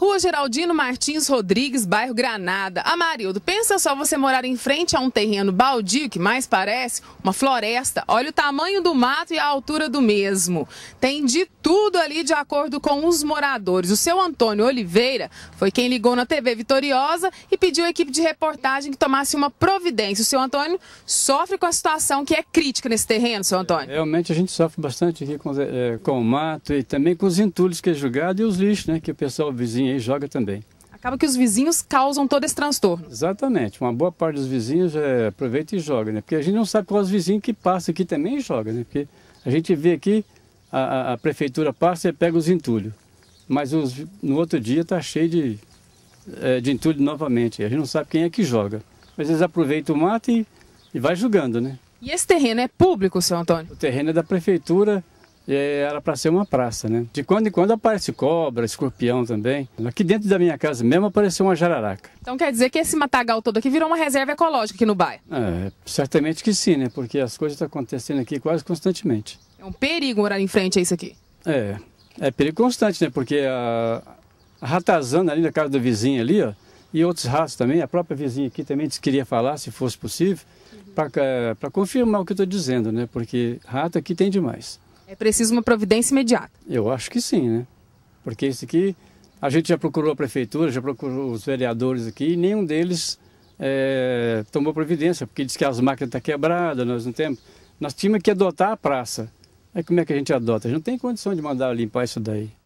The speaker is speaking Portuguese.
Rua Geraldino Martins Rodrigues, bairro Granada. Amarildo, ah, pensa só você morar em frente a um terreno baldio que mais parece uma floresta. Olha o tamanho do mato e a altura do mesmo. Tem de tudo ali de acordo com os moradores. O seu Antônio Oliveira foi quem ligou na TV Vitoriosa e pediu à equipe de reportagem que tomasse uma providência. O seu Antônio sofre com a situação que é crítica nesse terreno, seu Antônio. Realmente a gente sofre bastante aqui com, é, com o mato e também com os entulhos que é julgado e os lixos, né, que o pessoal vizinho joga também. Acaba que os vizinhos causam todo esse transtorno. Exatamente. Uma boa parte dos vizinhos é, aproveita e joga, né? Porque a gente não sabe quais vizinhos que passam aqui também e joga, né? Porque a gente vê aqui, a, a prefeitura passa e pega os entulhos. Mas os, no outro dia está cheio de, é, de entulho novamente. A gente não sabe quem é que joga. Mas eles aproveitam o mato e, e vai jogando, né? E esse terreno é público, seu Antônio? O terreno é da prefeitura é, era para ser uma praça, né? De quando em quando aparece cobra, escorpião também. Aqui dentro da minha casa mesmo apareceu uma jararaca. Então quer dizer que esse matagal todo aqui virou uma reserva ecológica aqui no bairro? É, certamente que sim, né? Porque as coisas estão acontecendo aqui quase constantemente. É um perigo morar em frente a isso aqui. É, é perigo constante, né? Porque a, a ratazana ali na casa do vizinho ali, ó, e outros ratos também, a própria vizinha aqui também disse que queria falar, se fosse possível, uhum. para eh, confirmar o que eu estou dizendo, né? Porque rato aqui tem demais. É preciso uma providência imediata. Eu acho que sim, né? Porque isso aqui, a gente já procurou a prefeitura, já procurou os vereadores aqui, e nenhum deles é, tomou providência, porque diz que as máquinas estão tá quebradas, nós não temos. Nós tínhamos que adotar a praça. Aí como é que a gente adota? A gente não tem condição de mandar limpar isso daí.